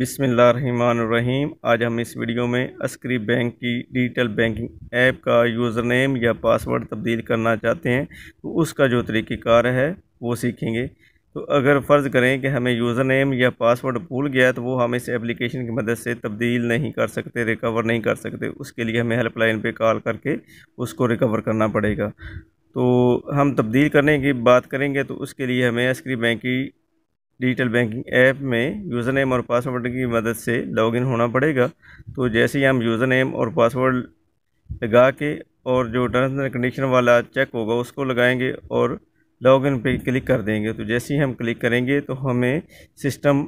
रहीम आज हम इस वीडियो में अस्क्री बैंक की डिजिटल बैंकिंग ऐप का यूज़र नेम या पासवर्ड तब्दील करना चाहते हैं तो उसका जो तरीक़ार है वो सीखेंगे तो अगर फ़र्ज़ करें कि हमें यूज़र नेम या पासवर्ड भूल गया तो वो हम इस एप्लीकेशन की मदद से तब्दील नहीं कर सकते रिकवर नहीं कर सकते उसके लिए हमें हेल्पलाइन पर कॉल करके उसको रिकवर करना पड़ेगा तो हम तब्दील करने की बात करेंगे तो उसके लिए हमें अस्क्री बैंक की डिजिटल बैंकिंग ऐप में यूज़र नेम और पासवर्ड की मदद से लॉगिन होना पड़ेगा तो जैसे ही हम यूज़र नेम और पासवर्ड लगा के और जो टर्म्स एंड कंडीशन वाला चेक होगा उसको लगाएंगे और लॉगिन पे क्लिक कर देंगे तो जैसे ही हम क्लिक करेंगे तो हमें सिस्टम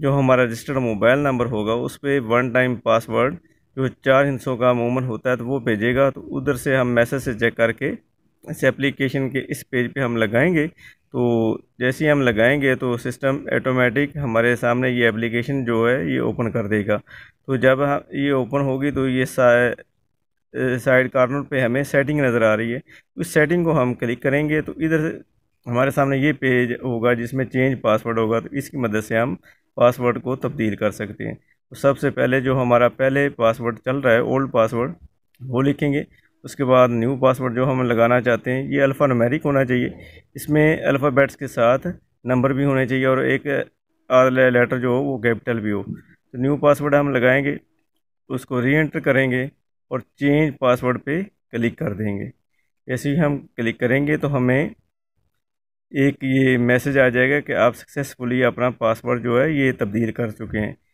जो हमारा रजिस्टर्ड मोबाइल नंबर होगा उस पर वन टाइम पासवर्ड जो चार हिंसों का अमूमन होता है तो वो भेजेगा तो उधर से हम मैसेज से चेक करके इस एप्लीकेशन के इस पेज पे हम लगाएंगे तो जैसे ही हम लगाएंगे तो सिस्टम ऑटोमेटिक हमारे सामने ये एप्लीकेशन जो है ये ओपन कर देगा तो जब ये ओपन होगी तो ये साइड कार्नर पे हमें सेटिंग नज़र आ रही है उस सेटिंग को हम क्लिक करेंगे तो इधर हमारे सामने ये पेज होगा जिसमें चेंज पासवर्ड होगा तो इसकी मदद से हम पासवर्ड को तब्दील कर सकते हैं तो सबसे पहले जो हमारा पहले पासवर्ड चल रहा है ओल्ड पासवर्ड वो लिखेंगे उसके बाद न्यू पासवर्ड जो हम लगाना चाहते हैं ये अल्फ़ा नमेरिक होना चाहिए इसमें अल्फ़ाबेट्स के साथ नंबर भी होने चाहिए और एक लेटर जो हो वो कैपिटल भी हो तो न्यू पासवर्ड हम लगाएंगे उसको री एंटर करेंगे और चेंज पासवर्ड पे क्लिक कर देंगे जैसे ही हम क्लिक करेंगे तो हमें एक ये मैसेज आ जाएगा कि आप सक्सेसफुली अपना पासवर्ड जो है ये तब्दील कर चुके हैं